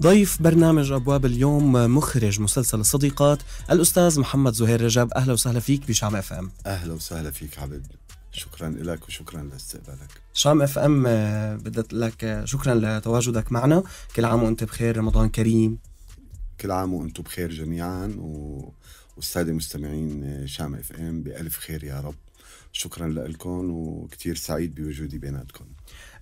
ضيف برنامج أبواب اليوم مخرج مسلسل الصديقات الأستاذ محمد زهير رجب أهلا وسهلا فيك بشام اف ام أهلا وسهلا فيك عبد شكرا لك وشكرا لاستقبالك شام اف ام بدت لك شكرا لتواجدك معنا كل عام وانت بخير رمضان كريم كل عام وانتم بخير جميعا و... والساده مستمعين شام اف ام بالف خير يا رب شكرا لكم وكثير سعيد بوجودي بيناتكم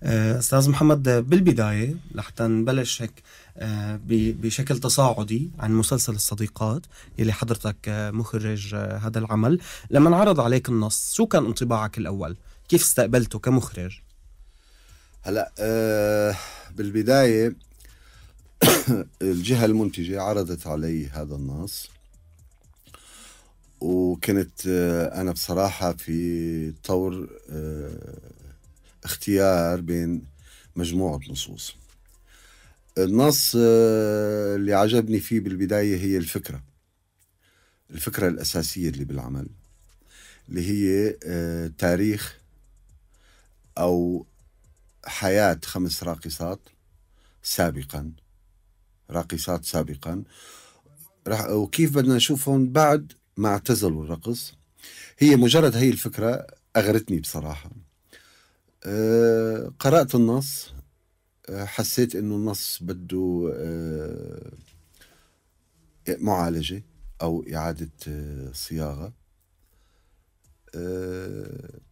آه، استاذ محمد بالبدايه لحتى نبلش هيك آه، بشكل تصاعدي عن مسلسل الصديقات يلي حضرتك آه، مخرج هذا العمل لما انعرض عليك النص شو كان انطباعك الاول كيف استقبلته كمخرج هلا أه بالبدايه الجهه المنتجه عرضت علي هذا النص وكنت انا بصراحه في طور أه اختيار بين مجموعة نصوص النص آه، اللي عجبني فيه بالبداية هي الفكرة الفكرة الأساسية اللي بالعمل اللي هي آه، تاريخ أو حياة خمس راقصات سابقا راقصات سابقا وكيف بدنا نشوفهم بعد ما اعتزلوا الرقص هي مجرد هي الفكرة أغرتني بصراحة آه، قرأت النص آه، حسيت انه النص بده آه، معالجة او اعادة صياغة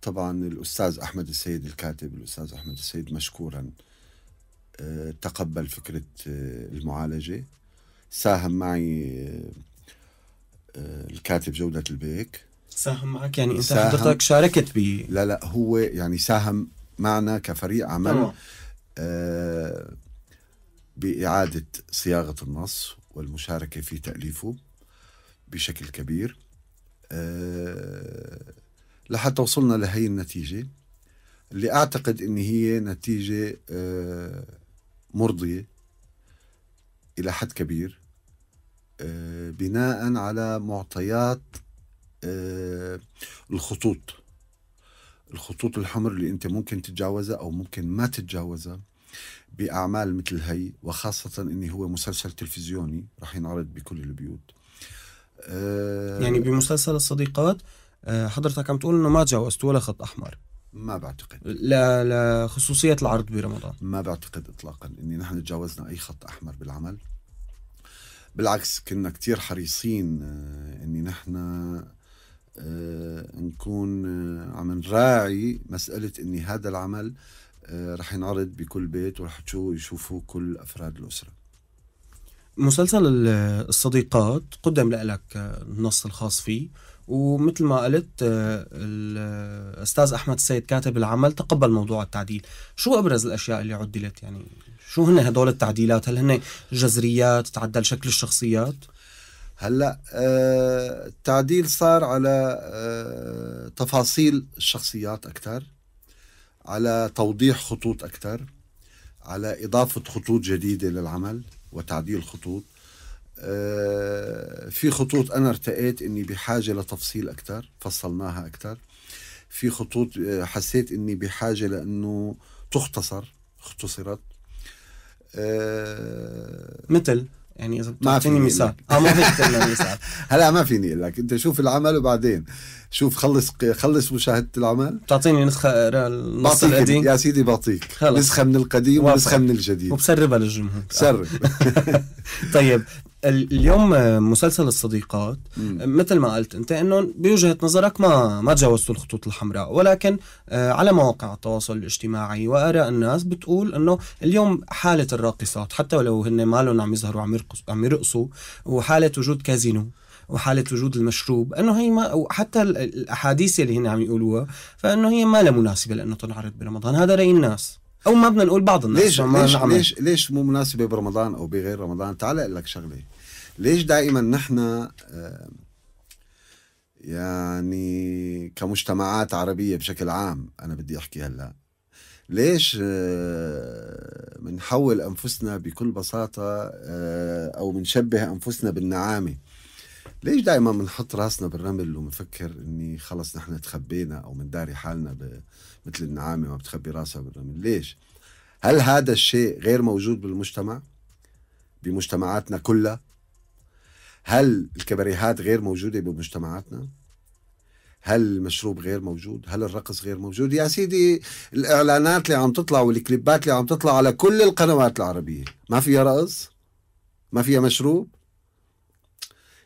طبعا الاستاذ احمد السيد الكاتب الاستاذ احمد السيد مشكورا تقبل فكرة المعالجة ساهم معي الكاتب جودة البيك ساهم معك يعني انت حضرتك شاركت ب لا لا هو يعني ساهم معنا كفريق عمل آه، بإعادة صياغة النص والمشاركة في تأليفه بشكل كبير آه، لحتى وصلنا لهي النتيجة اللي أعتقد أن هي نتيجة آه، مرضية إلى حد كبير بناء على معطيات الخطوط الخطوط الحمر اللي انت ممكن تتجاوزها او ممكن ما تتجاوزها باعمال مثل هي وخاصه اني هو مسلسل تلفزيوني راح ينعرض بكل البيوت أه يعني بمسلسل الصديقات آه، حضرتك عم تقول انه ما تجاوزت ولا خط احمر ما بعتقد لا لخصوصيه العرض برمضان ما بعتقد اطلاقا اني نحن تجاوزنا اي خط احمر بالعمل بالعكس كنا كتير حريصين آه، اني نحن نكون آه، عم نراعي مسألة أني هذا العمل آه، رح ينعرض بكل بيت ورح يشوفوه كل أفراد الأسرة مسلسل الصديقات قدم لك آه، النص الخاص فيه ومثل ما قلت الاستاذ احمد السيد كاتب العمل تقبل موضوع التعديل شو ابرز الاشياء اللي عدلت يعني شو هن هدول التعديلات هل هن جذريات تعدل شكل الشخصيات هلا آه التعديل صار على آه تفاصيل الشخصيات اكثر على توضيح خطوط اكثر على اضافه خطوط جديده للعمل وتعديل خطوط آه في خطوط انا ارتقيت اني بحاجه لتفصيل اكثر فصلناها اكثر في خطوط آه، حسيت اني بحاجه لانه تختصر اختصرت آه، مثل يعني اذا ما فيني مثال اه ما فيك هلا ما فيني اقول لك انت شوف العمل وبعدين شوف خلص خلص مشاهده العمل بتعطيني نسخه آه، النص القديم يا سيدي بعطيك نسخه من القديم ونسخه من الجديد وبسربها للجمهور سرب طيب اليوم مسلسل الصديقات مم. مثل ما قلت انت انه بوجهه نظرك ما ما تجاوزتوا الخطوط الحمراء ولكن آه، على مواقع التواصل الاجتماعي واراء الناس بتقول انه اليوم حاله الراقصات حتى ولو هن مالهم عم يظهروا عم يرقصوا عم يرقصوا وحاله وجود كازينو وحالة وجود المشروب أنه هي ما وحتى الأحاديث اللي هن عم يقولوها فأنه هي ما لها مناسبة لأنه تنعرض برمضان هذا رأي الناس او ما بدنا نقول بعض الناس ليش ليش, نعمل. ليش ليش مو مناسبه برمضان او بغير رمضان تعال اقول لك شغله ليش دائما نحن آه، يعني كمجتمعات عربيه بشكل عام انا بدي احكي هلا ليش بنحول آه، انفسنا بكل بساطه آه، او بنشبه انفسنا بالنعامه ليش دائما بنحط راسنا بالرمل ومفكر اني خلص نحن تخبينا او داري حالنا مثل النعامه ما بتخبي راسها بالرمل ليش هل هذا الشيء غير موجود بالمجتمع بمجتمعاتنا كلها هل الكباريهات غير موجوده بمجتمعاتنا هل المشروب غير موجود هل الرقص غير موجود يا سيدي الاعلانات اللي عم تطلع والكليبات اللي عم تطلع على كل القنوات العربيه ما فيها رقص ما فيها مشروب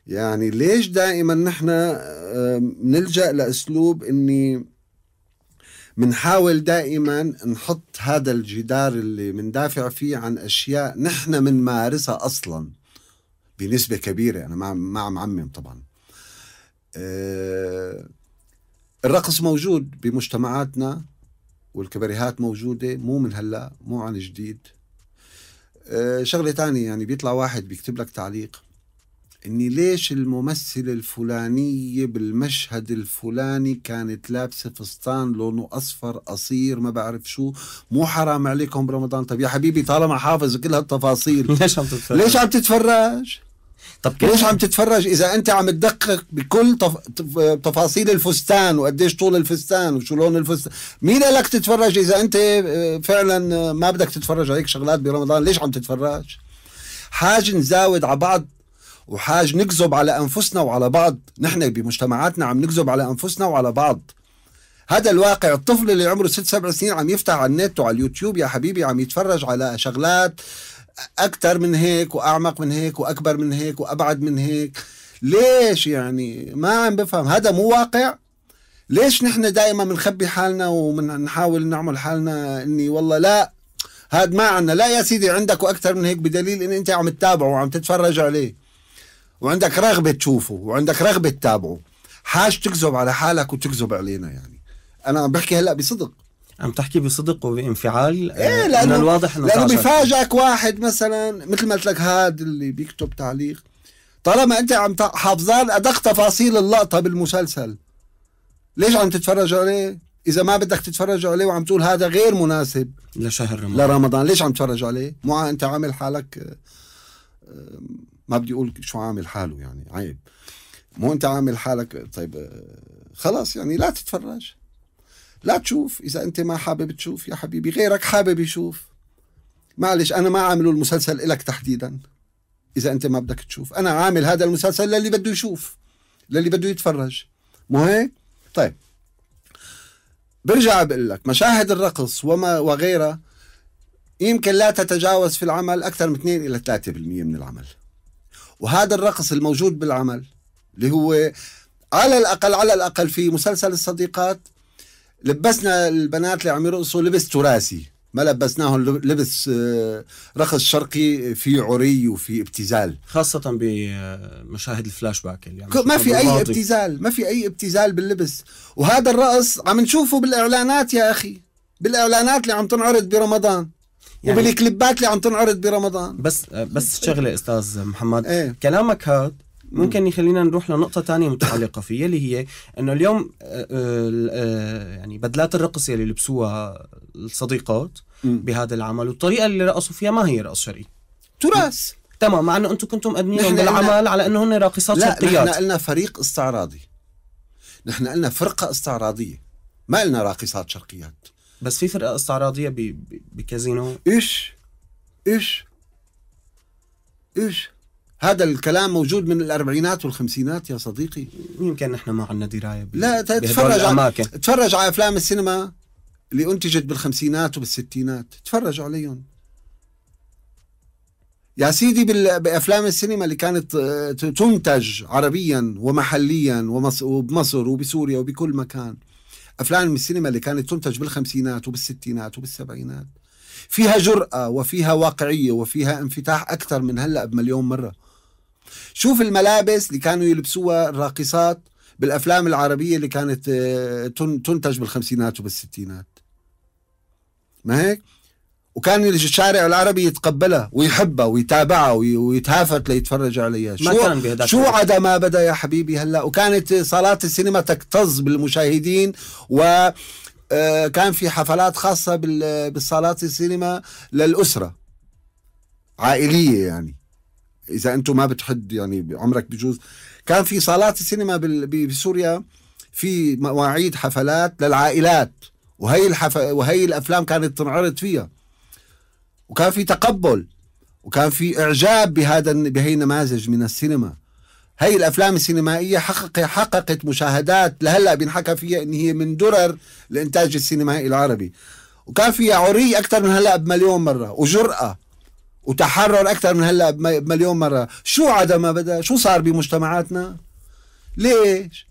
يعني ليش دائما نحن آه، نلجأ لأسلوب أني بنحاول دائما نحط هذا الجدار اللي مندافع فيه عن أشياء نحن بنمارسها أصلا بنسبة كبيرة أنا ما ما معمم طبعا آه، الرقص موجود بمجتمعاتنا والكبريهات موجودة مو من هلأ مو عن جديد آه، شغلة تانية يعني بيطلع واحد بيكتب لك تعليق اني ليش الممثلة الفلانية بالمشهد الفلاني كانت لابسة فستان لونه اصفر قصير ما بعرف شو مو حرام عليكم برمضان طب يا حبيبي طالما حافظ كل هالتفاصيل ليش عم تتفرج ليش عم تتفرج طب كيف ليش عم تتفرج اذا انت عم تدقق بكل تف... تفاصيل الفستان وقديش طول الفستان وشو لون الفستان مين لك تتفرج اذا انت آه، فعلا آه، ما بدك تتفرج هيك شغلات برمضان ليش عم تتفرج حاج نزاود على بعض وحاج نكذب على أنفسنا وعلى بعض نحن بمجتمعاتنا عم نكذب على أنفسنا وعلى بعض هذا الواقع الطفل اللي عمره ست سبع سنين عم يفتح على النت وعلى اليوتيوب يا حبيبي عم يتفرج على شغلات أكثر من هيك وأعمق من هيك وأكبر من هيك وأبعد من هيك ليش يعني ما عم بفهم هذا مو واقع ليش نحن دائما بنخبي حالنا وبنحاول نعمل حالنا اني والله لا هاد ما عنا لا يا سيدي عندك واكثر من هيك بدليل ان انت عم تتابعه وعم تتفرج عليه وعندك رغبه تشوفه وعندك رغبه تتابعه حاج تكذب على حالك وتكذب علينا يعني انا عم بحكي هلا بصدق عم تحكي بصدق وبانفعال آه، ايه لانه الواضح انه لانه بيفاجئك واحد مثلا مثل ما قلت لك هاد اللي بيكتب تعليق طالما انت عم حافظان ادق تفاصيل اللقطه بالمسلسل ليش عم تتفرج عليه؟ اذا ما بدك تتفرج عليه وعم تقول هذا غير مناسب لشهر رمضان لرمضان ليش عم تتفرج عليه؟ مو انت عامل حالك آه، ما بدي اقول شو عامل حاله يعني عيب مو انت عامل حالك طيب آه، خلاص يعني لا تتفرج لا تشوف اذا انت ما حابب تشوف يا حبيبي غيرك حابب يشوف معلش انا ما عامله المسلسل الك تحديدا اذا انت ما بدك تشوف انا عامل هذا المسلسل للي بده يشوف للي بده يتفرج مو هيك طيب برجع بقول لك مشاهد الرقص وما وغيرها يمكن لا تتجاوز في العمل اكثر من 2 الى 3% من العمل وهذا الرقص الموجود بالعمل اللي هو على الاقل على الاقل في مسلسل الصديقات لبسنا البنات اللي عم يرقصوا لبس تراثي ما لبسناهم لبس آه، رقص شرقي في عري وفي ابتزال خاصة بمشاهد آه، الفلاش باك اللي عم ما في أي ابتزال ما في أي ابتزال باللبس وهذا الرقص عم نشوفه بالإعلانات يا أخي بالإعلانات اللي عم تنعرض برمضان يعني وبالكليبات اللي عم تنعرض برمضان بس بس شغله استاذ محمد ايه؟ كلامك هاد ممكن يخلينا نروح لنقطة تانية متعلقة فيه اللي هي انه اليوم آه، آه، آه، يعني بدلات الرقص اللي لبسوها الصديقات بهذا العمل والطريقة اللي رقصوا فيها ما هي رقص شرقي تراث تمام مع انه انتم كنتم مقدمينهم بالعمل على انه هن راقصات لا شرقيات نحن قلنا فريق استعراضي نحن قلنا فرقة استعراضية ما قلنا راقصات شرقيات بس في فرقه استعراضيه بكازينو ايش ايش ايش هذا الكلام موجود من الاربعينات والخمسينات يا صديقي يمكن نحن ما عندنا درايه لا تتفرج على تفرج على افلام السينما اللي انتجت بالخمسينات وبالستينات تفرج عليهم يا سيدي بافلام السينما اللي كانت آه، تنتج عربيا ومحليا ومصر وبمصر وبسوريا وبكل مكان أفلام السينما اللي كانت تنتج بالخمسينات وبالستينات وبالسبعينات فيها جرأة وفيها واقعية وفيها انفتاح أكثر من هلأ بمليون مرة شوف الملابس اللي كانوا يلبسوها الراقصات بالأفلام العربية اللي كانت آه، تنتج بالخمسينات وبالستينات ما هيك؟ وكان الشارع العربي يتقبلها ويحبها ويتابعها ويتهافت ليتفرج عليها ما شو كان بهداك شو عدا ما بدا يا حبيبي هلا وكانت صالات السينما تكتظ بالمشاهدين و آه، كان في حفلات خاصة بالصالات السينما للأسرة عائلية يعني إذا أنتم ما بتحد يعني عمرك بجوز كان في صالات السينما بسوريا في مواعيد حفلات للعائلات وهي الحف... وهي الأفلام كانت تنعرض فيها وكان في تقبل وكان في اعجاب بهذا بهي النماذج من السينما هي الافلام السينمائيه حقق حققت مشاهدات لهلا بينحكى فيها ان هي من درر الانتاج السينمائي العربي وكان فيها عري اكثر من هلا بمليون مره وجراه وتحرر اكثر من هلا بمليون مره شو عدا ما بدا شو صار بمجتمعاتنا ليش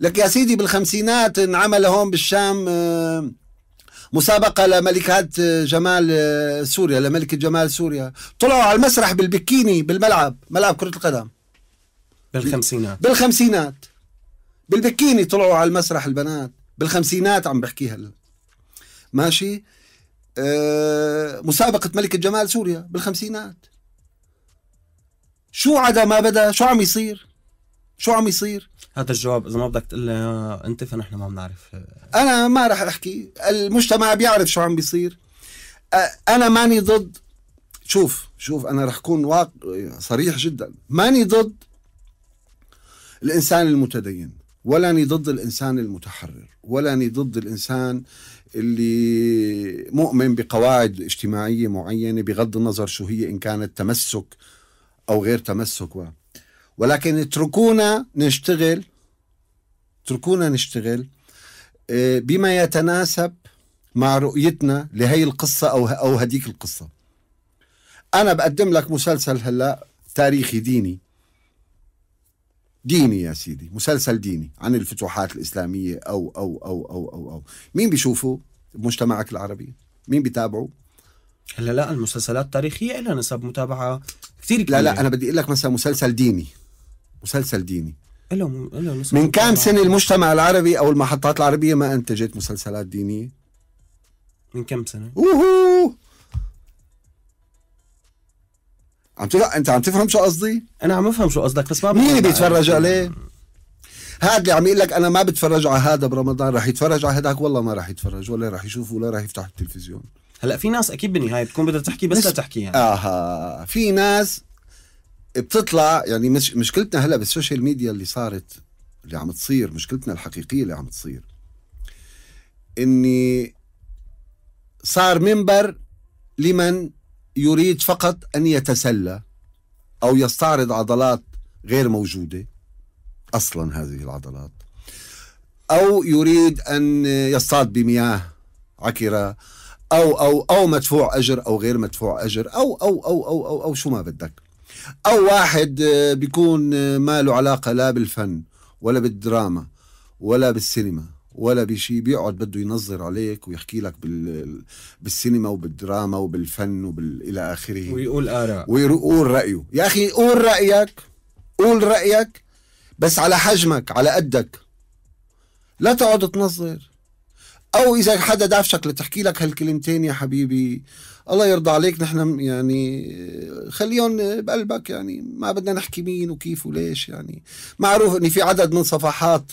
لك يا سيدي بالخمسينات انعمل هون بالشام آه، مسابقه لملكات آه، جمال آه، سوريا لملكه جمال سوريا طلعوا على المسرح بالبكيني بالملعب ملعب كره القدم بالخمسينات بالخمسينات بالبكيني طلعوا على المسرح البنات بالخمسينات عم بحكي هلا ماشي أه مسابقة ملكة جمال سوريا بالخمسينات شو عدا ما بدا شو عم يصير شو عم يصير هذا الجواب اذا ما بدك تقول آه، انت فنحن ما بنعرف انا ما راح احكي المجتمع بيعرف شو عم بيصير انا ماني ضد شوف شوف انا راح اكون واق... صريح جدا ماني ضد الانسان المتدين ولاني ضد الانسان المتحرر ولاني ضد الانسان اللي مؤمن بقواعد اجتماعيه معينه بغض النظر شو هي ان كانت تمسك او غير تمسك و... ولكن اتركونا نشتغل اتركونا نشتغل آه، بما يتناسب مع رؤيتنا لهي القصة أو أو هديك القصة أنا بقدم لك مسلسل هلا تاريخي ديني ديني يا سيدي مسلسل ديني عن الفتوحات الإسلامية أو أو أو أو أو, أو. مين بيشوفه بمجتمعك العربي مين بيتابعه هلا لا المسلسلات التاريخية لها نسب متابعة كثير كبيرة لا لا أنا بدي أقول لك مثلا مسلسل ديني مسلسل ديني ألو ألو من كام سنة المجتمع العربي أو المحطات العربية ما أنتجت مسلسلات دينية؟ من كم سنة؟ أوهو عم تفهم أنت عم تفهم شو قصدي؟ أنا عم أفهم شو قصدك بس ما مين بيتفرج عليه؟ هذا اللي عم يقول لك انا ما بتفرج على هذا برمضان رح يتفرج على هذاك والله ما رح يتفرج ولا رح يشوف ولا رح يفتح التلفزيون هلا في ناس اكيد بالنهايه بتكون بدها تحكي بس لا تحكي يعني اها في ناس بتطلع يعني مش مشكلتنا هلا بالسوشيال ميديا اللي صارت اللي عم تصير مشكلتنا الحقيقيه اللي عم تصير اني صار منبر لمن يريد فقط ان يتسلى او يستعرض عضلات غير موجوده اصلا هذه العضلات او يريد ان يصطاد بمياه عكره او او او مدفوع اجر او غير مدفوع اجر او او او او او, أو شو ما بدك أو واحد آه، بيكون آه، ما له علاقة لا بالفن ولا بالدراما ولا بالسينما ولا بشيء بيقعد بده ينظر عليك ويحكي لك بال... بالسينما وبالدراما وبالفن وبال الى اخره ويقول اراء ويقول رايه يا اخي قول رايك قول رايك بس على حجمك على قدك لا تقعد تنظر او اذا حدا دافشك لتحكي لك هالكلمتين يا حبيبي الله يرضى عليك نحن يعني خليهم بقلبك يعني ما بدنا نحكي مين وكيف وليش يعني معروف ان في عدد من صفحات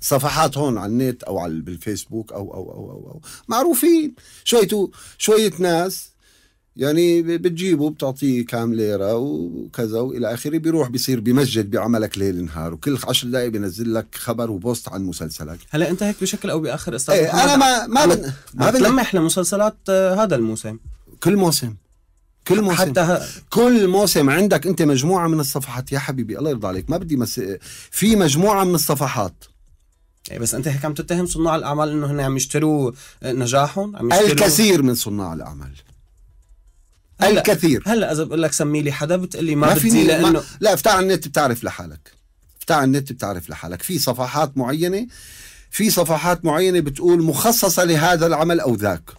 صفحات هون على النت او على بالفيسبوك او او او او, أو. معروفين شوية شويه ناس يعني بتجيبه بتعطيه كام ليرة وكذا وإلى آخره بيروح بيصير بمسجد بعملك ليل نهار وكل عشر دقايق بينزل لك خبر وبوست عن مسلسلك هلا أنت هيك بشكل أو بآخر استاذ ايه أنا ما ما بن... ما بتلمح لمسلسلات آه، هذا الموسم كل موسم كل موسم حتى ه... كل موسم عندك انت مجموعه من الصفحات يا حبيبي الله يرضى عليك ما بدي مس... في مجموعه من الصفحات ايه بس انت هيك عم تتهم صناع الاعمال انه هن عم يشتروا نجاحهم عم يشتروا الكثير من صناع الاعمال هلأ الكثير هلا اذا بقول لك سمي لي حدا بتقول لي ما, ما بدي لانه ما لا افتح النت بتعرف لحالك افتح النت بتعرف لحالك في صفحات معينه في صفحات معينه بتقول مخصصه لهذا العمل او ذاك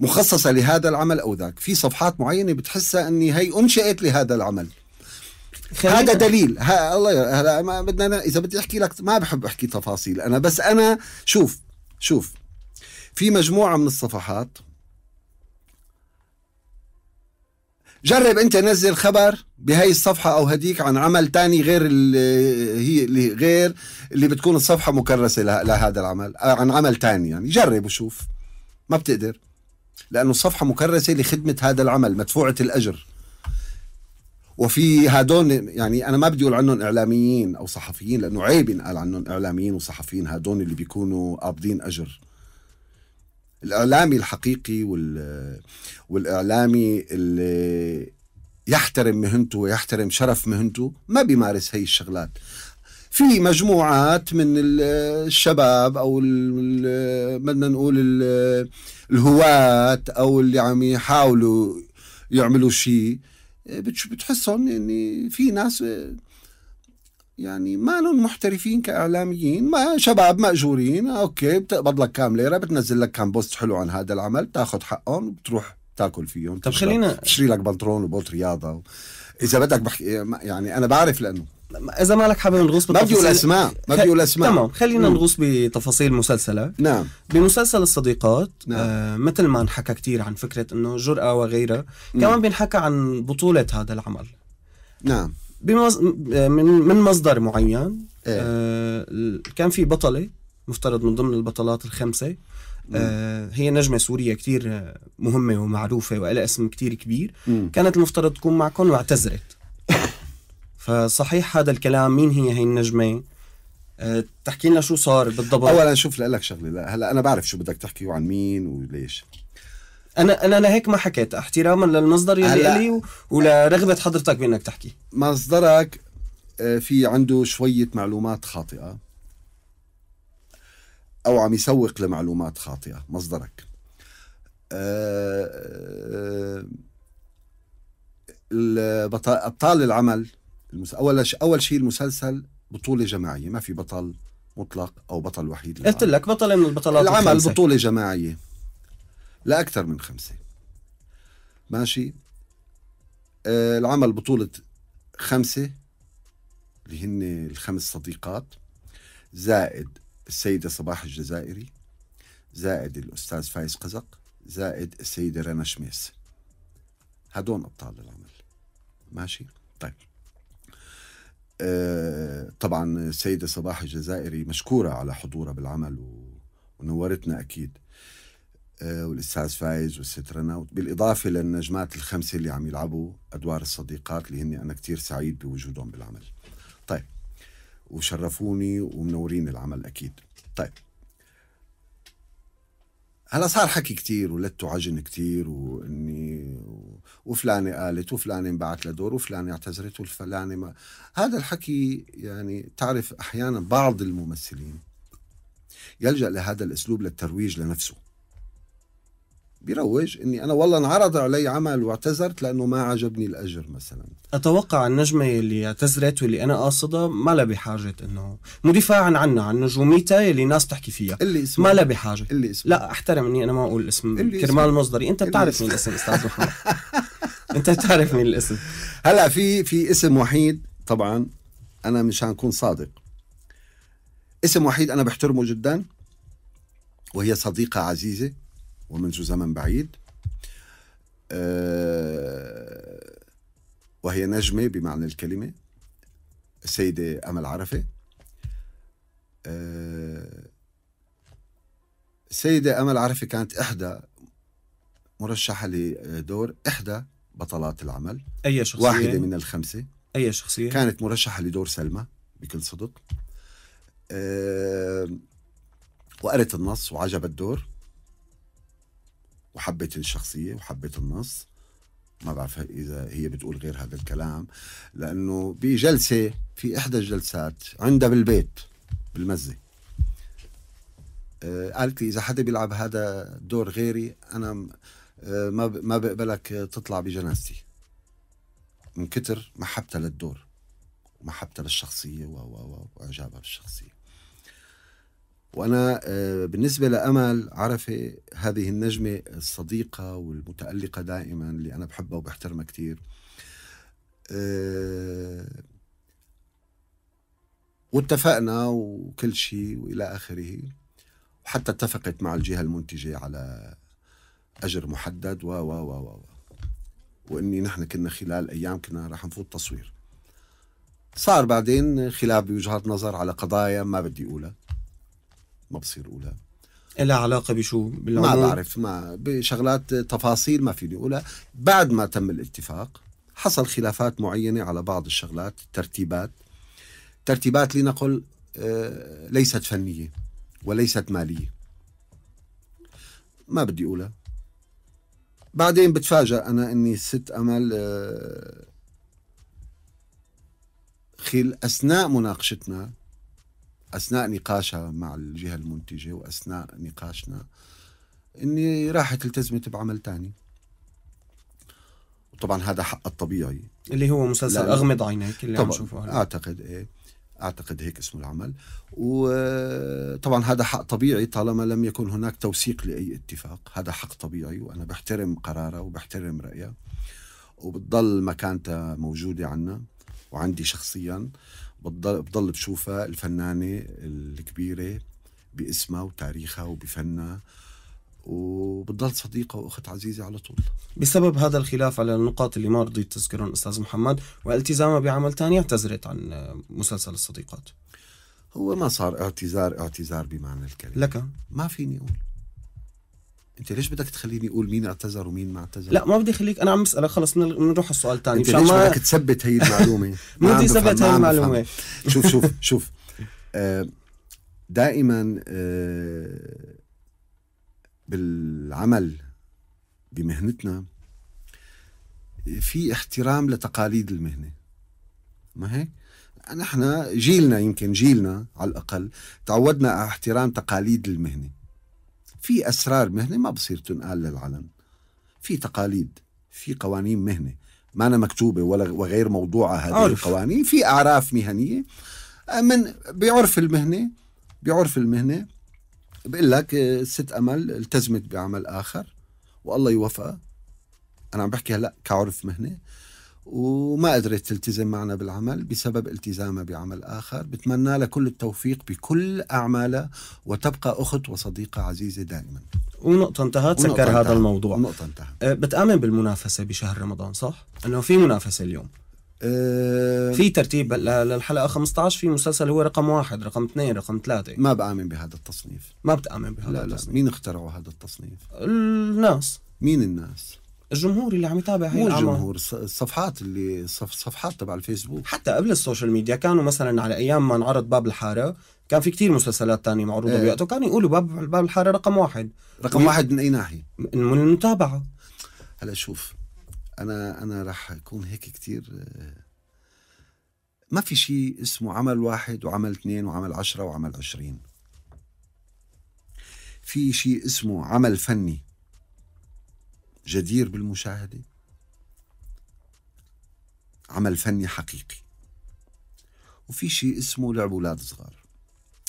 مخصصه لهذا العمل او ذاك في صفحات معينه بتحسها اني هي انشئت لهذا العمل هذا دليل ها الله هلا ما بدنا أنا اذا بدي احكي لك ما بحب احكي تفاصيل انا بس انا شوف شوف في مجموعه من الصفحات جرب انت نزل خبر بهي الصفحه او هديك عن عمل تاني غير اللي هي اللي غير اللي بتكون الصفحه مكرسه لهذا العمل آه، عن عمل تاني يعني جرب وشوف ما بتقدر لانه الصفحه مكرسه لخدمه هذا العمل مدفوعه الاجر وفي هادون يعني انا ما بدي اقول عنهم اعلاميين او صحفيين لانه عيب ينقال عنهم اعلاميين وصحفيين هادون اللي بيكونوا قابضين اجر الاعلامي الحقيقي وال والاعلامي اللي يحترم مهنته ويحترم شرف مهنته ما بيمارس هي الشغلات في مجموعات من الشباب او بدنا نقول الهواة او اللي عم يحاولوا يعملوا شيء بتحسهم يعني في ناس يعني ما لهم محترفين كاعلاميين ما شباب ماجورين اوكي بتقبض لك كام ليره بتنزل لك كام بوست حلو عن هذا العمل بتاخذ حقهم بتروح تاكل فيهم طب خلينا تشتري لك بنطلون وبوت رياضه و... اذا بدك بحكي يعني انا بعرف لانه اذا مالك حابب نغوص بتفاصيل ما بدي اسماء ما بدي اسماء تمام خلينا نغوص بتفاصيل مسلسلك نعم بمسلسل الصديقات نعم. آه مثل ما انحكى كثير عن فكره انه جرأه وغيرها كمان بينحكى عن بطوله هذا العمل نعم بمز... من من مصدر معين إيه. آه كان في بطله مفترض من ضمن البطلات الخمسه آه هي نجمه سوريه كتير آه، مهمه ومعروفه وإلها اسم كتير كبير مم. كانت المفترض تكون معكم واعتذرت فصحيح هذا الكلام مين هي هي النجمه آه تحكي لنا شو صار بالضبط اولا شوف لك شغله هلا انا بعرف شو بدك تحكي وعن مين وليش انا انا لهيك ما حكيت احتراما للمصدر يلي لي ولرغبه حضرتك بانك تحكي مصدرك آه، في عنده شويه معلومات خاطئه او عم يسوق لمعلومات خاطئه مصدرك آه، آه، ابطال العمل اول اول شيء المسلسل بطوله جماعيه ما في بطل مطلق او بطل وحيد قلت لك بطل من البطلات العمل الخمسة. بطوله جماعيه لأكثر من خمسة ماشي آه العمل بطولة خمسة اللي هن الخمس صديقات زائد السيدة صباح الجزائري زائد الأستاذ فايز قزق زائد السيدة رنا شميس هدول أبطال العمل ماشي طيب آه طبعا السيدة صباح الجزائري مشكورة على حضورها بالعمل ونورتنا أكيد آه، والاستاذ فايز والسترناوت بالاضافه للنجمات الخمسه اللي عم يلعبوا ادوار الصديقات اللي هن انا كثير سعيد بوجودهم بالعمل طيب وشرفوني ومنورين العمل اكيد طيب هلا صار حكي كثير ولدت عجن كثير واني وفلانه قالت وفلانه انبعت لدور وفلانه اعتذرت وفلانه ما هذا الحكي يعني تعرف احيانا بعض الممثلين يلجا لهذا الاسلوب للترويج لنفسه بيروج اني انا والله انعرض علي عمل واعتذرت لانه ما عجبني الاجر مثلا اتوقع النجمه اللي اعتذرت واللي انا قاصدها ما لها بحاجه انه مو دفاعا عنها عن نجوميتها اللي الناس تحكي فيها اللي اسمه ما لها بحاجه اللي اسمه لا احترم اني انا ما اقول اسم كرمال مصدري انت بتعرف مين الاسم استاذ محمد انت بتعرف مين الاسم هلا في في اسم وحيد طبعا انا مشان اكون صادق اسم وحيد انا بحترمه جدا وهي صديقه عزيزه ومنذ زمن بعيد آه، وهي نجمة بمعنى الكلمة السيدة أمل عرفة السيدة آه، أمل عرفة كانت إحدى مرشحة لدور إحدى بطلات العمل أي شخصية؟ واحدة من الخمسة أي شخصية؟ كانت مرشحة لدور سلمى بكل صدق أه وقرت النص وعجب الدور وحبيت الشخصية وحبيت النص ما بعرف إذا هي بتقول غير هذا الكلام لأنه بجلسة في إحدى الجلسات عندها بالبيت بالمزة آه، قالت لي إذا حدا بيلعب هذا دور غيري أنا آه، ما ما بقبلك تطلع بجنازتي من كتر محبتها للدور ومحبتها للشخصية و و وإعجابها بالشخصية وانا آه، بالنسبه لامل عرفه هذه النجمه الصديقه والمتالقه دائما اللي انا بحبها وبحترمها كثير آه، واتفقنا وكل شيء والى اخره وحتى اتفقت مع الجهه المنتجه على اجر محدد و و و و واني نحن كنا خلال ايام كنا راح نفوت تصوير صار بعدين خلاف بوجهات نظر على قضايا ما بدي اقولها ما بصير أولى لها علاقة بشو؟ بالعموم. ما بعرف ما بشغلات تفاصيل ما فيني اقولها، بعد ما تم الاتفاق حصل خلافات معينة على بعض الشغلات، ترتيبات ترتيبات لنقل آه، ليست فنية وليست مالية ما بدي أقولها بعدين بتفاجأ أنا أني ست أمل آه، خل أثناء مناقشتنا اثناء نقاشها مع الجهه المنتجه واثناء نقاشنا اني راحت التزمت بعمل تاني وطبعا هذا حق الطبيعي اللي هو مسلسل اغمض عينيك اللي عم نشوفه اعتقد ايه اعتقد هيك اسمه العمل وطبعا هذا حق طبيعي طالما لم يكن هناك توثيق لاي اتفاق هذا حق طبيعي وانا بحترم قراره وبحترم رايه وبتضل مكانتها موجوده عنا وعندي شخصيا بتضل بتضل بشوفها الفنانه الكبيره باسمها وتاريخها وبفنها وبتضل صديقه واخت عزيزه على طول بسبب هذا الخلاف على النقاط اللي ما رضيت تذكرهم استاذ محمد والتزامها بعمل ثاني اعتذرت عن مسلسل الصديقات هو ما صار اعتذار اعتذار بمعنى الكلمه لك ما فيني اقول انت ليش بدك تخليني اقول مين اعتذر ومين ما اعتذر؟ لا ما بدي اخليك انا عم بسالك خلص نروح على السؤال الثاني انت ليش ما... بدك تثبت هي المعلومه؟ ما بدي اثبت هي المعلومه شوف شوف شوف آه، دائما آه، بالعمل بمهنتنا في احترام لتقاليد المهنه ما هيك؟ نحن جيلنا يمكن جيلنا على الاقل تعودنا على احترام تقاليد المهنه في أسرار مهنة ما بصير تنقال للعلن في تقاليد في قوانين مهنة ما أنا مكتوبة ولا وغير موضوعة هذه عرف. القوانين في أعراف مهنية آه، من بعرف المهنة بعرف المهنة بقول لك آه، ست أمل التزمت بعمل آخر والله يوفقها أنا عم بحكي هلا كعرف مهنة وما قدرت تلتزم معنا بالعمل بسبب التزامها بعمل آخر بتمنى لها كل التوفيق بكل أعمالها وتبقى أخت وصديقة عزيزة دائما ونقطة انتهت ونقطة سكر انتهت. هذا الموضوع نقطة انتهت أه، بتآمن بالمنافسة بشهر رمضان صح؟ أنه في منافسة اليوم أه، في ترتيب للحلقه 15 في مسلسل هو رقم واحد رقم اثنين رقم ثلاثه ما بآمن بهذا التصنيف ما بتآمن بهذا لا التصنيف لا مين اخترعوا هذا التصنيف الناس مين الناس الجمهور اللي عم يتابع هي مو الجمهور الصفحات اللي الصفحات تبع الفيسبوك حتى قبل السوشيال ميديا كانوا مثلا على ايام ما انعرض باب الحاره كان في كتير مسلسلات تانية معروضة ايه. بوقته كانوا يقولوا باب باب الحاره رقم واحد رقم واحد من اي ناحيه؟ من المتابعه هلا شوف انا انا راح اكون هيك كتير ما في شيء اسمه عمل واحد وعمل اثنين وعمل عشرة وعمل عشرين في شيء اسمه عمل فني جدير بالمشاهده عمل فني حقيقي وفي شيء اسمه لعب اولاد صغار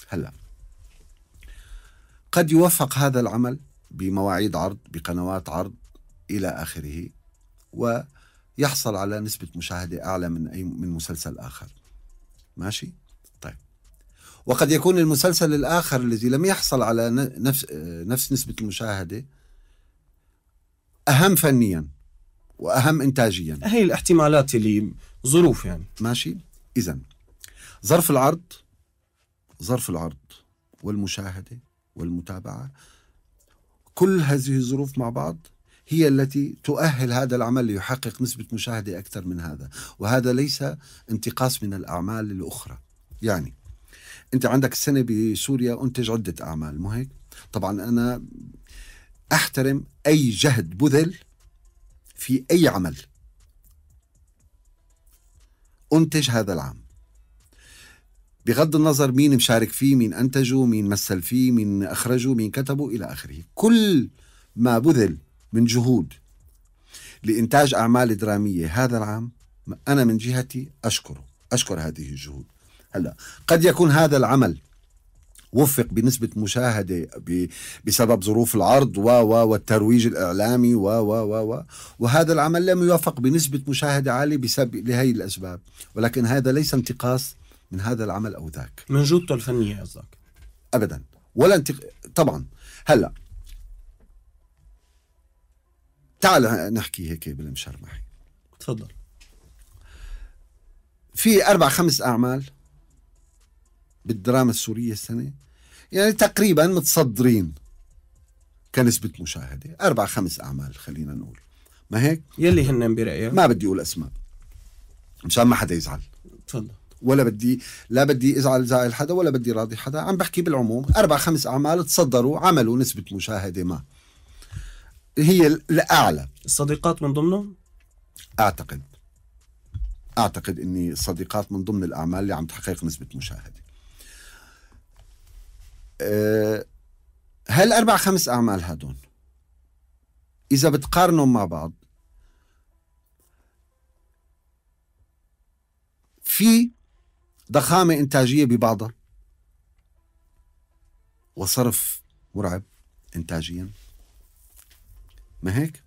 هلا قد يوفق هذا العمل بمواعيد عرض بقنوات عرض الى اخره ويحصل على نسبه مشاهده اعلى من اي من مسلسل اخر ماشي طيب وقد يكون المسلسل الاخر الذي لم يحصل على نفس آه، نفس نسبه المشاهده اهم فنيا واهم انتاجيا هي الاحتمالات اللي ظروف يعني ماشي اذا ظرف العرض ظرف العرض والمشاهده والمتابعه كل هذه الظروف مع بعض هي التي تؤهل هذا العمل ليحقق نسبة مشاهدة أكثر من هذا وهذا ليس انتقاص من الأعمال الأخرى يعني أنت عندك السنة بسوريا أنتج عدة أعمال مو هيك؟ طبعا أنا أحترم أي جهد بذل في أي عمل أنتج هذا العام بغض النظر مين مشارك فيه مين أنتجه مين مثل فيه مين أخرجه مين كتبه إلى آخره كل ما بذل من جهود لإنتاج أعمال درامية هذا العام أنا من جهتي أشكره أشكر هذه الجهود هلا قد يكون هذا العمل وفق بنسبة مشاهدة بسبب ظروف العرض و و والترويج الإعلامي و و و و وهذا العمل لم يوفق بنسبة مشاهدة عالية بسبب لهي الأسباب ولكن هذا ليس انتقاص من هذا العمل أو ذاك من جودته الفنية قصدك أبدا ولا انتق... طبعا هلا تعال نحكي هيك بالمشرمح تفضل في أربع خمس أعمال بالدراما السورية السنة يعني تقريبا متصدرين كنسبة مشاهدة أربع خمس أعمال خلينا نقول ما هيك؟ يلي هن برأيك ما بدي أقول أسماء مشان ما حدا يزعل تفضل ولا بدي لا بدي ازعل زعل حدا ولا بدي راضي حدا عم بحكي بالعموم اربع خمس اعمال تصدروا عملوا نسبه مشاهده ما هي الاعلى الصديقات من ضمنهم اعتقد اعتقد اني الصديقات من ضمن الاعمال اللي عم تحقق نسبه مشاهده هالاربع آه، خمس اعمال هدول اذا بتقارنهم مع بعض في ضخامه انتاجيه ببعضها وصرف مرعب انتاجيا ما هيك؟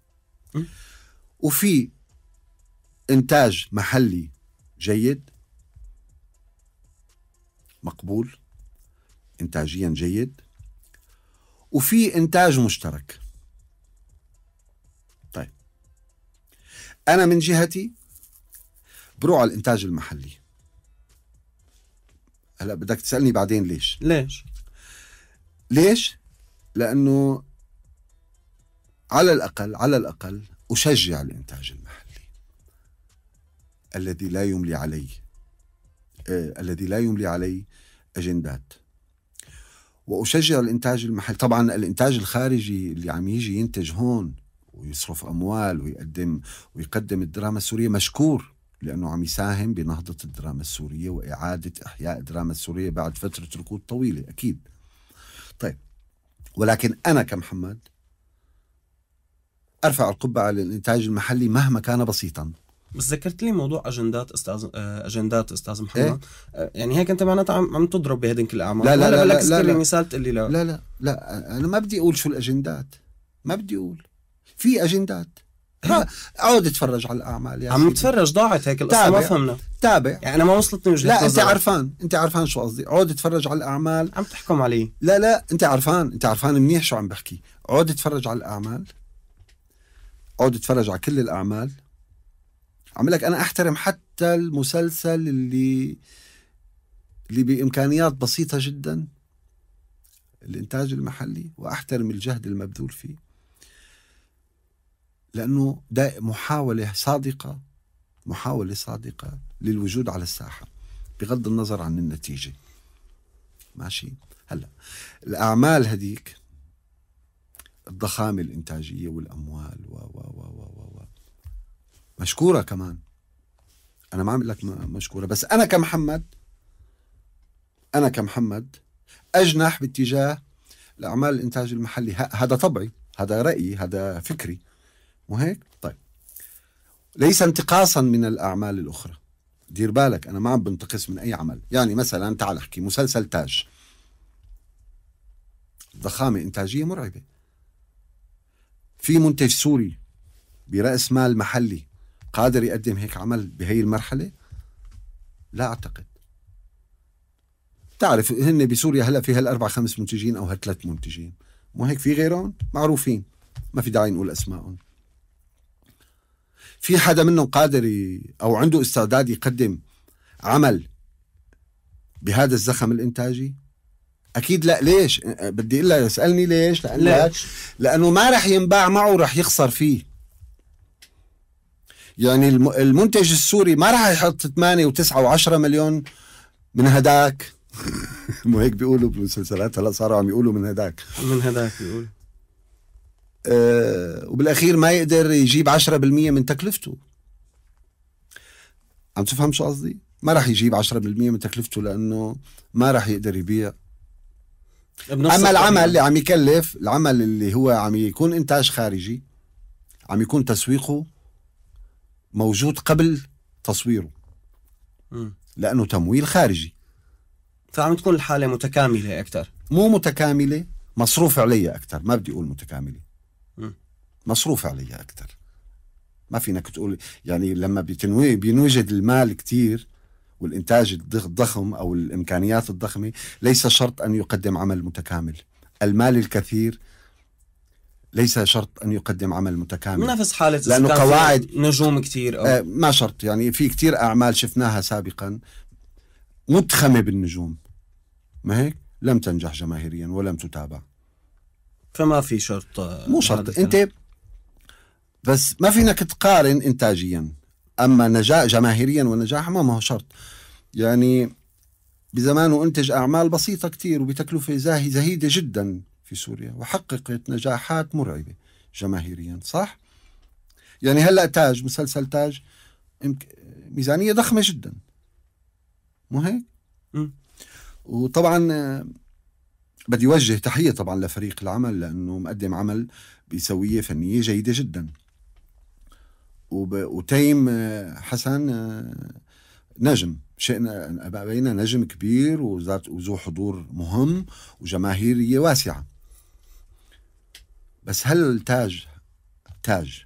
وفي انتاج محلي جيد مقبول إنتاجيا جيد وفي إنتاج مشترك طيب أنا من جهتي بروح على الإنتاج المحلي هلا بدك تسألني بعدين ليش ليش ليش لأنه على الأقل على الأقل أشجع الإنتاج المحلي الذي لا يملي علي آه، الذي لا يملي علي أجندات واشجع الانتاج المحلي طبعا الانتاج الخارجي اللي عم يجي ينتج هون ويصرف اموال ويقدم ويقدم الدراما السوريه مشكور لانه عم يساهم بنهضه الدراما السوريه واعاده احياء الدراما السوريه بعد فتره ركود طويله اكيد. طيب ولكن انا كمحمد ارفع القبعه للانتاج المحلي مهما كان بسيطا بس ذكرت لي موضوع اجندات استاذ آه، اجندات استاذ محمد إيه؟ آه، يعني هيك انت معناتها عم, عم تضرب بهدنك الاعمال لا لا لا, لا, لا, لا, لا, لا لا لا لا لا لا انا ما بدي اقول شو الاجندات ما بدي اقول في اجندات إيه. اقعد اتفرج على الاعمال يعني عم تفرج ضاعت هيك القصه ما فهمنا تابع يعني انا ما وصلتني وجهه لا انت عرفان انت عرفان شو قصدي اقعد اتفرج على الاعمال عم تحكم علي لا لا انت عرفان انت عرفان منيح شو عم بحكي اقعد اتفرج على الاعمال اقعد اتفرج على كل الاعمال عم لك انا احترم حتى المسلسل اللي اللي بامكانيات بسيطه جدا الانتاج المحلي واحترم الجهد المبذول فيه لانه ده محاوله صادقه محاوله صادقه للوجود على الساحه بغض النظر عن النتيجه ماشي هلا الاعمال هديك الضخامه الانتاجيه والاموال و و و مشكوره كمان انا ما عم لك مشكوره بس انا كمحمد انا كمحمد اجنح باتجاه الاعمال الانتاج المحلي هذا طبعي هذا رايي هذا فكري مو هيك طيب ليس انتقاصا من الاعمال الاخرى دير بالك انا ما عم بنتقص من اي عمل يعني مثلا تعال احكي مسلسل تاج ضخامه انتاجيه مرعبه في منتج سوري براس مال محلي قادر يقدم هيك عمل بهي المرحلة؟ لا أعتقد تعرف هن بسوريا هلا في هالاربع خمس منتجين او هالثلاث منتجين مو هيك في غيرهم معروفين ما في داعي نقول اسمائهم في حدا منهم قادر ي... او عنده استعداد يقدم عمل بهذا الزخم الانتاجي اكيد لا ليش بدي اقول اسالني ليش لانه ليش؟ لانه ما رح ينباع معه رح يخسر فيه يعني المنتج السوري ما راح يحط 8 و9 و10 مليون من هداك مو هيك بيقولوا بالمسلسلات هلا صاروا عم يقولوا من هداك من هداك بيقولوا أه وبالاخير ما يقدر يجيب 10% من تكلفته عم تفهم شو قصدي؟ ما راح يجيب 10% من تكلفته لانه ما راح يقدر يبيع اما العمل اللي عم يكلف العمل اللي هو عم يكون انتاج خارجي عم يكون تسويقه موجود قبل تصويره لأنه تمويل خارجي فعم تكون الحالة متكاملة أكثر مو متكاملة مصروف عليها أكثر ما بدي أقول متكاملة مصروف عليها أكثر ما فينك تقول يعني لما بتنوي بينوجد المال كتير والإنتاج الضخم أو الإمكانيات الضخمة ليس شرط أن يقدم عمل متكامل المال الكثير ليس شرط ان يقدم عمل متكامل نفس حاله لانه قواعد نجوم كثير أو. آه، ما شرط يعني في كثير اعمال شفناها سابقا متخمه بالنجوم ما هيك لم تنجح جماهيريا ولم تتابع فما في شرط آه، مو شرط انت بس ما فينك تقارن انتاجيا اما نجاح جماهيريا ونجاح ما هو شرط يعني بزمانه انتج اعمال بسيطه كثير وبتكلفه زاهي زهيده جدا في سوريا وحققت نجاحات مرعبة جماهيريا صح؟ يعني هلأ تاج مسلسل تاج ميزانية ضخمة جدا مو هيك؟ وطبعا بدي وجه تحية طبعا لفريق العمل لأنه مقدم عمل بسوية فنية جيدة جدا وب... وتيم حسن نجم شئنا أبينا نجم كبير وذات وذو حضور مهم وجماهيرية واسعة بس هل تاج تاج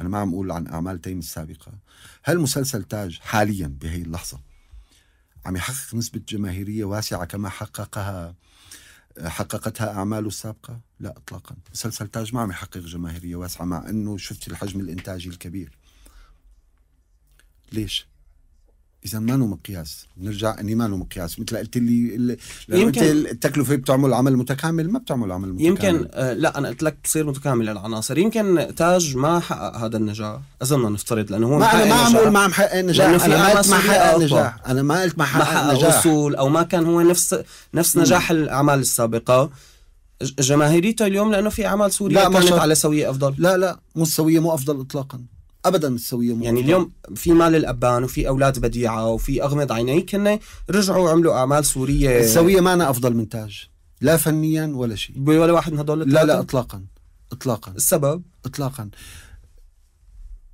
أنا ما عم أقول عن أعمال تيم السابقة هل مسلسل تاج حاليا بهي اللحظة عم يحقق نسبة جماهيرية واسعة كما حققها حققتها أعماله السابقة؟ لا إطلاقا مسلسل تاج ما عم يحقق جماهيرية واسعة مع أنه شفت الحجم الإنتاجي الكبير ليش؟ اذا ما مقياس بنرجع اني ما مقياس مثل قلت لي يمكن التكلفه بتعمل عمل متكامل ما بتعمل عمل متكامل يمكن آه، لا انا قلت لك تصير متكامله العناصر يمكن تاج ما حقق هذا النجاح اذا بدنا نفترض لانه هو ما انا ما عم ما عم حقق نجاح انا ما قلت ما حقق نجاح انا ما قلت ما حقق نجاح وصول او ما كان هو نفس نفس نجاح الاعمال السابقه جماهيريته اليوم لانه في اعمال سوريه كانت على سويه افضل لا لا مو السويه مو افضل اطلاقا ابدا السويه مو يعني اليوم في مال الابان وفي اولاد بديعه وفي اغمض عينيك هن رجعوا عملوا اعمال سوريه السويه معنا افضل من تاج لا فنيا ولا شيء ولا واحد من هدول لا لا اطلاقا اطلاقا السبب اطلاقا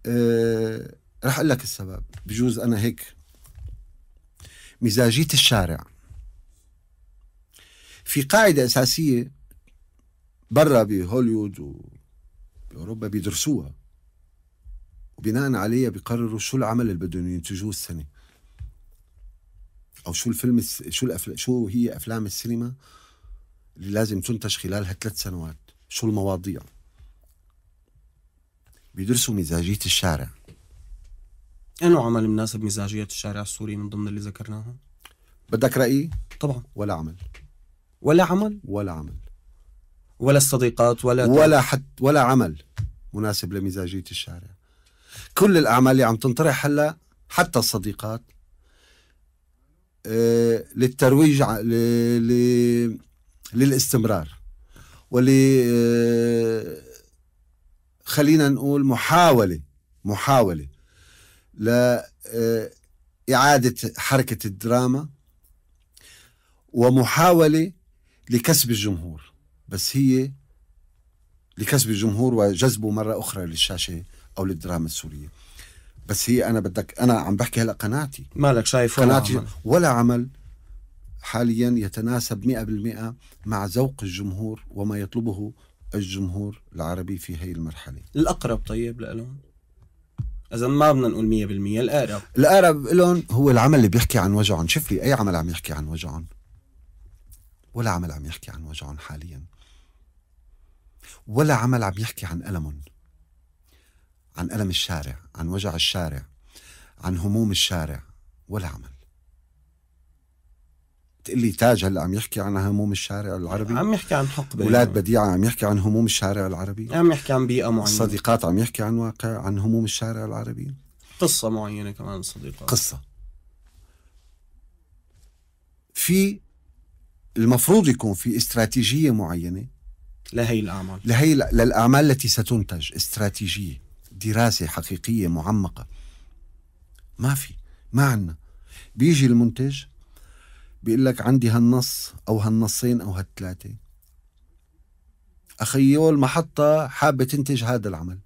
أه رح اقول لك السبب بجوز انا هيك مزاجيه الشارع في قاعده اساسيه برا بهوليوود وباوروبا بيدرسوها بناء عليها بيقرروا شو العمل اللي بدهم ينتجوه السنه او شو الفيلم شو الأفل... شو هي افلام السينما اللي لازم تنتج خلال هالثلاث سنوات شو المواضيع بيدرسوا مزاجيه الشارع انو عمل مناسب مزاجيه الشارع السوري من ضمن اللي ذكرناها بدك رايي طبعا ولا عمل ولا عمل ولا عمل ولا الصديقات ولا ولا حتى ولا عمل مناسب لمزاجيه الشارع كل الاعمال اللي عم تنطرح هلا حتى الصديقات آه، للترويج للاستمرار واللي آه، خلينا نقول محاولة محاولة لإعادة آه، حركة الدراما ومحاولة لكسب الجمهور بس هي لكسب الجمهور وجذبه مرة أخرى للشاشة او للدراما السوريه بس هي انا بدك انا عم بحكي هلا قناتي مالك شايف ولا عمل. ولا عمل حاليا يتناسب 100% مع ذوق الجمهور وما يطلبه الجمهور العربي في هي المرحله الاقرب طيب لهم اذا ما بدنا نقول 100% الاقرب الاقرب لهم هو العمل اللي بيحكي عن وجعهم شوف لي اي عمل عم يحكي عن وجعهم ولا عمل عم يحكي عن وجعهم حاليا ولا عمل عم يحكي عن ألمهم عن ألم الشارع عن وجع الشارع عن هموم الشارع ولا عمل لي تاج هلا عم يحكي عن هموم الشارع العربي عم يحكي عن حقبه أولاد بديعه عم يحكي عن هموم الشارع العربي عم يحكي عن بيئه معينه الصديقات عم يحكي عن واقع عن هموم الشارع العربي قصه معينه كمان الصديقات قصه في المفروض يكون في استراتيجيه معينه لهي الاعمال لهي للاعمال التي ستنتج استراتيجيه دراسه حقيقيه معمقه ما في ما عندنا بيجي المنتج بيقول لك عندي هالنص او هالنصين او هالثلاثه اخيو المحطه حابه تنتج هذا العمل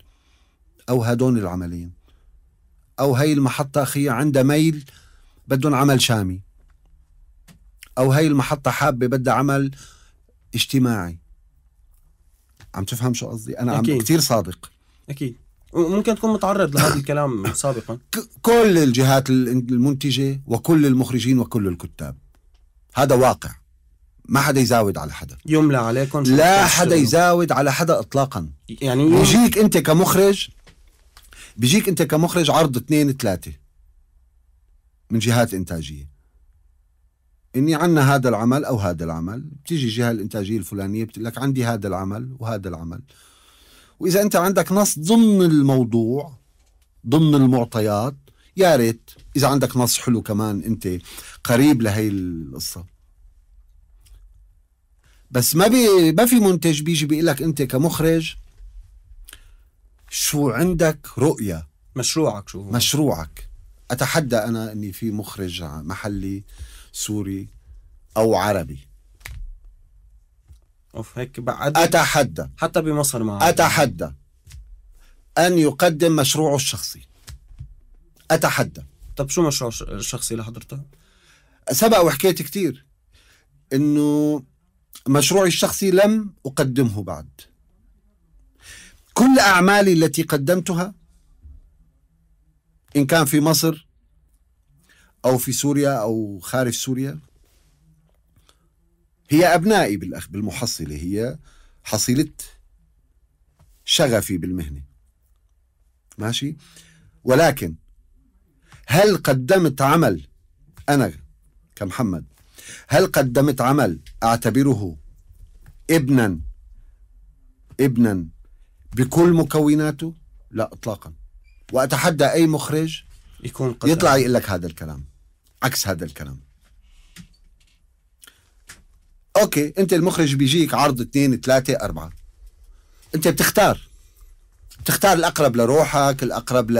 او هدول العملين او هي المحطه أخي عندها ميل بدهم عمل شامي او هي المحطه حابه بدها عمل اجتماعي عم تفهم شو قصدي انا أكيد. عم كثير صادق اكيد ممكن تكون متعرض لهذا الكلام سابقا كل الجهات المنتجة وكل المخرجين وكل الكتاب هذا واقع ما حدا يزاود على حدا يملى عليكم لا حدا يزاود على حدا اطلاقا يعني بيجيك انت كمخرج بيجيك انت كمخرج عرض اثنين ثلاثة من جهات انتاجية اني عنا هذا العمل او هذا العمل بتيجي الجهة الانتاجية الفلانية بتقول لك عندي هذا العمل وهذا العمل واذا انت عندك نص ضمن الموضوع ضمن المعطيات يا ريت اذا عندك نص حلو كمان انت قريب لهي القصه بس ما بي ما في منتج بيجي بيقول لك انت كمخرج شو عندك رؤيه مشروعك شو هو مشروعك اتحدى انا اني في مخرج محلي سوري او عربي اوف هيك بعد اتحدى حتى بمصر معه اتحدى ان يقدم مشروعه الشخصي اتحدى طب شو مشروع الشخصي لحضرتك؟ سبق وحكيت كثير انه مشروعي الشخصي لم اقدمه بعد كل اعمالي التي قدمتها ان كان في مصر او في سوريا او خارج سوريا هي أبنائي بالأخ بالمحصلة هي حصيلة شغفي بالمهنة ماشي ولكن هل قدمت عمل أنا كمحمد هل قدمت عمل أعتبره ابنا ابنا بكل مكوناته لا إطلاقا وأتحدى أي مخرج يكون قدم. يطلع يقول لك هذا الكلام عكس هذا الكلام اوكي انت المخرج بيجيك عرض اثنين ثلاثه اربعه انت بتختار بتختار الاقرب لروحك الاقرب ل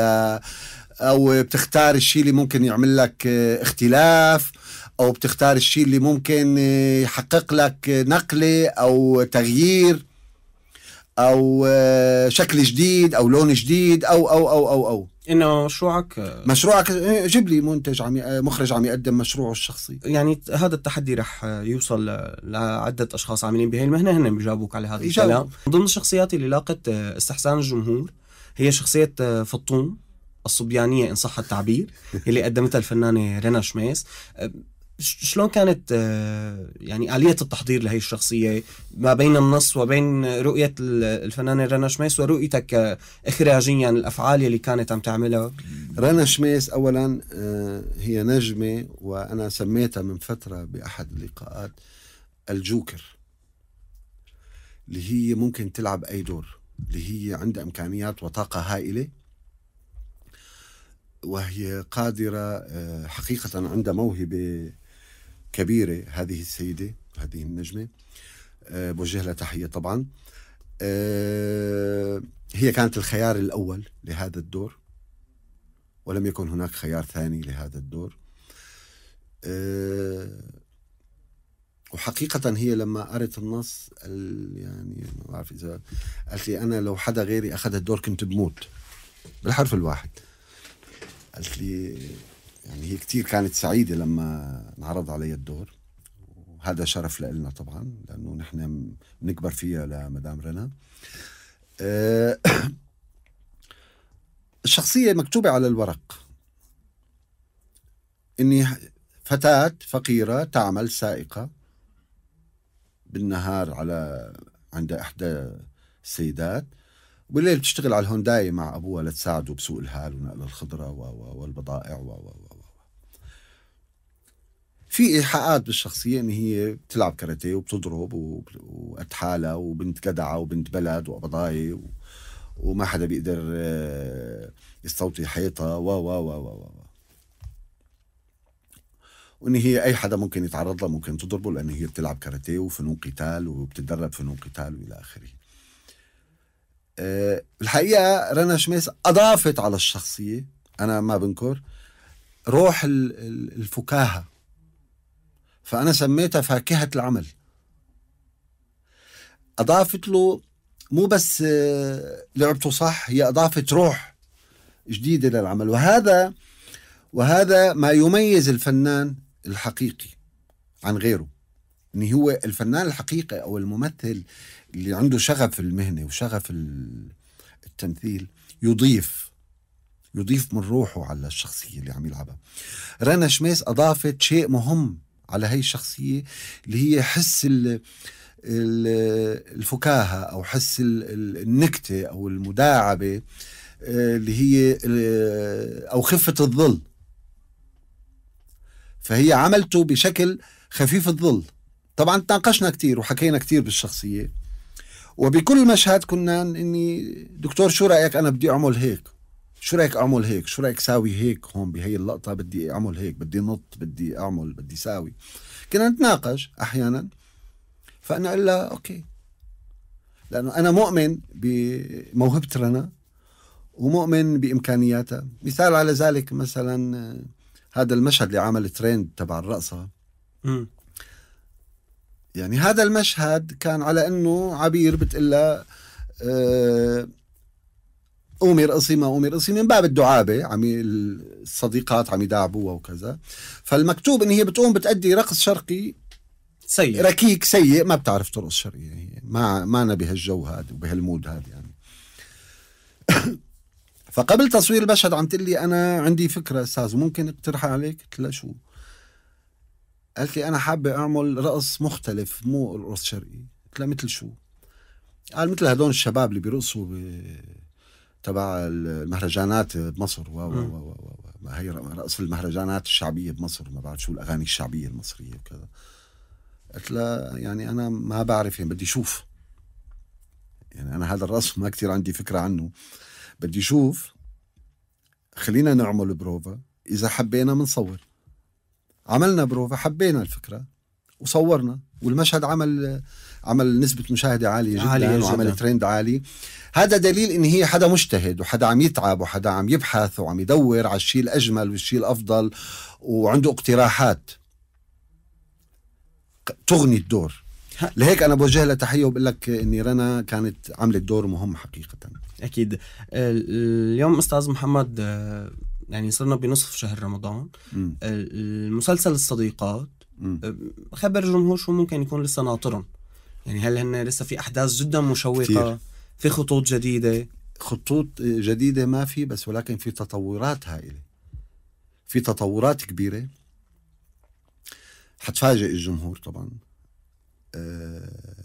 او بتختار الشيء اللي ممكن يعمل لك اختلاف او بتختار الشيء اللي ممكن يحقق لك نقله او تغيير او شكل جديد او لون جديد او او او او او, أو. انه آه، مشروعك مشروعك آه، جيب لي منتج عم آه، مخرج عم يقدم مشروعه الشخصي يعني هذا التحدي رح يوصل لعده اشخاص عاملين بهي المهنه هن بيجاوبوك على هذا يجاوب. الكلام ضمن الشخصيات اللي لاقت استحسان الجمهور هي شخصيه فطوم الصبيانيه ان صح التعبير اللي قدمتها الفنانه رنا شميس شلون كانت آه، يعني آلية التحضير لهي الشخصية ما بين النص وبين رؤية الفنانة رنا شميس ورؤيتك آه، إخراجيا الأفعال اللي كانت عم تعملها رنا شميس أولا آه، هي نجمة وأنا سميتها من فترة بأحد اللقاءات الجوكر اللي هي ممكن تلعب أي دور اللي هي عندها إمكانيات وطاقة هائلة وهي قادرة حقيقة عندها موهبة كبيره هذه السيده هذه النجمه آه، بوجه لها تحيه طبعا آه، هي كانت الخيار الاول لهذا الدور ولم يكن هناك خيار ثاني لهذا الدور آه، وحقيقة هي لما قرأت النص يعني ما بعرف إذا قالت لي أنا لو حدا غيري أخذ الدور كنت بموت بالحرف الواحد قالت لي يعني هي كتير كانت سعيدة لما انعرض علي الدور وهذا شرف لنا طبعا لأنه نحن بنكبر فيها لمدام رنا آه، الشخصية مكتوبة على الورق إني فتاة فقيرة تعمل سائقة بالنهار على عند إحدى السيدات وبالليل بتشتغل على الهونداي مع أبوها لتساعده بسوق الهال ونقل الخضرة والبضائع و و و في ايحاءات بالشخصيه ان هي بتلعب كاراتيه وبتضرب واتحالى وبنت جدعه وبنت بلد وقبضاي و... وما حدا بيقدر آه، يستوطي حيطها و و و و و وان هي اي حدا ممكن يتعرض لها ممكن تضربه لان هي بتلعب كاراتيه وفنون قتال وبتتدرب فنون قتال والى اخره. آه، الحقيقه رنا شميس اضافت على الشخصيه انا ما بنكر روح الفكاهه فأنا سميتها فاكهة العمل أضافت له مو بس آه، لعبته صح هي أضافت روح جديدة للعمل وهذا وهذا ما يميز الفنان الحقيقي عن غيره ان هو الفنان الحقيقي او الممثل اللي عنده شغف المهنه وشغف التمثيل يضيف يضيف من روحه على الشخصيه اللي عم يلعبها رنا شميس اضافت شيء مهم على هي الشخصيه اللي هي حس ال الفكاهه او حس النكته او المداعبه آه، اللي هي آه، او خفه الظل فهي عملته بشكل خفيف الظل طبعا تناقشنا كثير وحكينا كثير بالشخصيه وبكل مشهد كنا اني دكتور شو رايك انا بدي اعمل هيك شو رايك اعمل هيك شو رايك ساوي هيك هون بهي اللقطه بدي اعمل هيك بدي نط بدي اعمل بدي ساوي كنا نتناقش احيانا فانا اقول لها اوكي لانه انا مؤمن بموهبه رنا ومؤمن بامكانياتها مثال على ذلك مثلا آه، هذا المشهد اللي عمل ترند تبع الرقصه يعني هذا المشهد كان على انه عبير بتقول أمي ما أمي رقصي من باب الدعابة عم الصديقات عم يداعبوها وكذا فالمكتوب إن هي بتقوم بتأدي رقص شرقي سيء ركيك سيء ما بتعرف ترقص شرقي هي ما انا بهالجو هذا وبهالمود هذا يعني فقبل تصوير المشهد عم تقول لي أنا عندي فكرة أستاذ ممكن أقترحها عليك قلت لها شو قالت لي أنا حابة أعمل رقص مختلف مو رقص شرقي قلت لها مثل شو قال مثل هدول الشباب اللي بيرقصوا بي تبع المهرجانات بمصر و و و هي راس المهرجانات الشعبيه بمصر ما بعرف شو الاغاني الشعبيه المصريه وكذا قلت لها يعني انا ما بعرف يعني بدي شوف يعني انا هذا الرسم ما كثير عندي فكره عنه بدي شوف خلينا نعمل بروفا اذا حبينا بنصور عملنا بروفا حبينا الفكره وصورنا والمشهد عمل عمل نسبه مشاهده عاليه جدا, عالية جداً. وعمل ترند عالي هذا دليل ان هي حدا مجتهد وحدا عم يتعب وحدا عم يبحث وعم يدور على الشيء الاجمل والشيء الافضل وعنده اقتراحات تغني الدور لهيك انا بوجه لها تحيه وبقول لك اني رنا كانت عملت دور مهم حقيقه اكيد اليوم استاذ محمد آه، يعني صرنا بنصف شهر رمضان م. المسلسل الصديقات آه، خبر الجمهور شو ممكن يكون لسه ناطرهم يعني هل هن لسه في احداث جدا مشوقه كتير. في خطوط جديده خطوط جديده ما في بس ولكن في تطورات هائله في تطورات كبيره حتفاجئ الجمهور طبعا آه،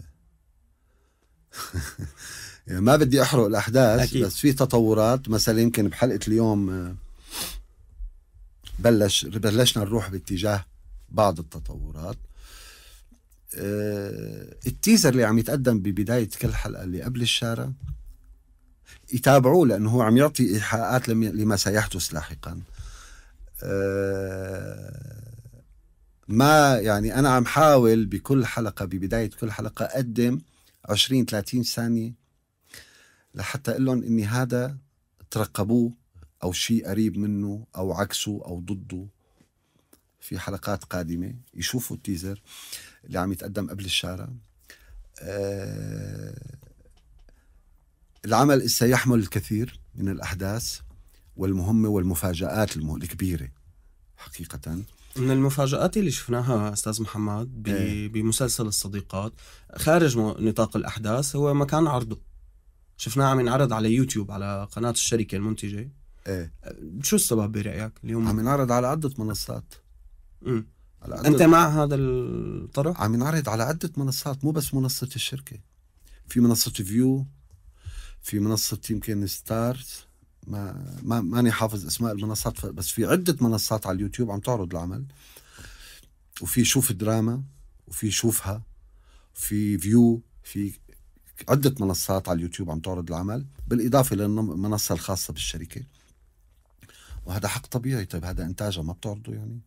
يعني ما بدي احرق الاحداث أكيد. بس في تطورات مثلا يمكن بحلقه اليوم آه، بلش بلشنا نروح باتجاه بعض التطورات آه، التيزر اللي عم يتقدم ببدايه كل حلقه اللي قبل الشارع يتابعوه لانه هو عم يعطي ايحاءات لما سيحدث لاحقا آه، ما يعني انا عم حاول بكل حلقه ببدايه كل حلقه اقدم 20 30 ثانيه لحتى اقول لهم اني هذا ترقبوه او شيء قريب منه او عكسه او ضده في حلقات قادمه يشوفوا التيزر اللي عم يتقدم قبل الشارع آه، العمل سيحمل الكثير من الأحداث والمهمة والمفاجآت الكبيرة حقيقة من المفاجآت اللي شفناها أستاذ محمد إيه. بمسلسل الصديقات خارج نطاق الأحداث هو مكان عرضه شفناه عم ينعرض على يوتيوب على قناة الشركة المنتجة ايه شو السبب برأيك اليوم؟ عم ينعرض على عدة منصات امم على انت مع هذا الطرح؟ عم ينعرض على عده منصات مو بس منصه الشركه في منصه فيو في منصه يمكن ستارز ما ما ماني حافظ اسماء المنصات بس في عده منصات على اليوتيوب عم تعرض العمل وفي شوف دراما وفي شوفها في فيو في عدة منصات على اليوتيوب عم تعرض العمل بالإضافة للمنصة الخاصة بالشركة وهذا حق طبيعي طيب هذا إنتاجها ما بتعرضه يعني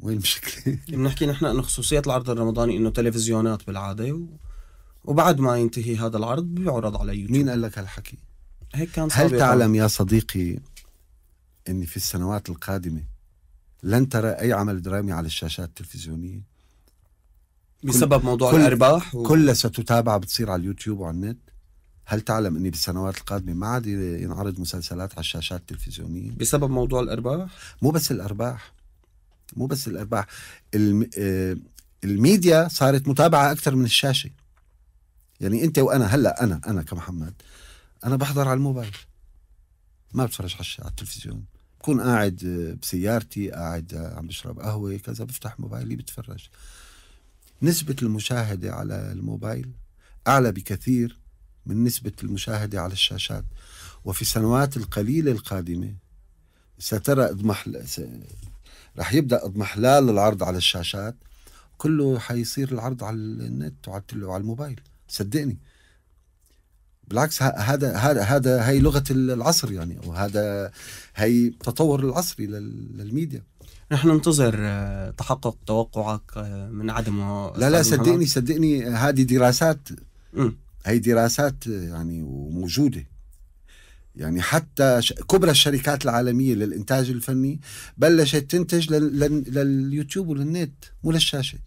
وين المشكله؟ بنحكي نحن انه خصوصيه العرض الرمضاني انه تلفزيونات بالعاده و... وبعد ما ينتهي هذا العرض بيعرض على يوتيوب مين قال لك هالحكي؟ هيك كان هل تعلم يا صديقي اني في السنوات القادمه لن ترى اي عمل درامي على الشاشات التلفزيونيه؟ بسبب موضوع كل الارباح و... كلها ستتابع بتصير على اليوتيوب وعلى النت هل تعلم اني بالسنوات القادمه ما عاد ينعرض مسلسلات على الشاشات التلفزيونيه بسبب موضوع الارباح مو بس الارباح مو بس الارباح آه، الميديا صارت متابعه اكثر من الشاشه يعني انت وانا هلا انا انا كمحمد انا بحضر على الموبايل ما بتفرج على التلفزيون بكون قاعد آه، بسيارتي قاعد آه، عم بشرب قهوه كذا بفتح موبايلي بتفرج نسبه المشاهده على الموبايل اعلى بكثير من نسبه المشاهده على الشاشات وفي السنوات القليله القادمه سترى اضمحل رح يبدا اضمحلال العرض على الشاشات كله حيصير العرض على النت وعلى الموبايل صدقني بالعكس هذا هذا هذا هي لغه العصر يعني وهذا هي التطور العصري للميديا نحن ننتظر آه، تحقق توقعك آه، من عدمه لا لا صدقني صدقني آه، هذه دراسات هي دراسات يعني وموجوده يعني حتى كبرى الشركات العالمية للإنتاج الفني بلشت تنتج لليوتيوب وللنت مو للشاشة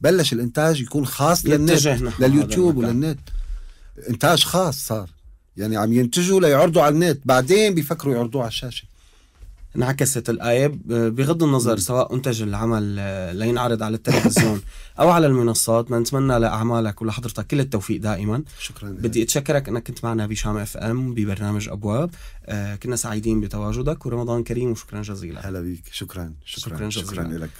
بلش الإنتاج يكون خاص للنت لليوتيوب وللنت إنتاج خاص صار يعني عم ينتجوا ليعرضوا على النت بعدين بيفكروا يعرضوه على الشاشة انعكست الآية بغض النظر سواء أنتج العمل آه، لينعرض على التلفزيون أو على المنصات بنتمنى لأعمالك ولحضرتك كل التوفيق دائما شكرا لك. بدي أتشكرك أنك كنت معنا بشام اف ام ببرنامج أبواب آه، كنا سعيدين بتواجدك ورمضان كريم وشكرا جزيلا هلا بيك شكرا شكرا شكرا, شكرا, شكرا لك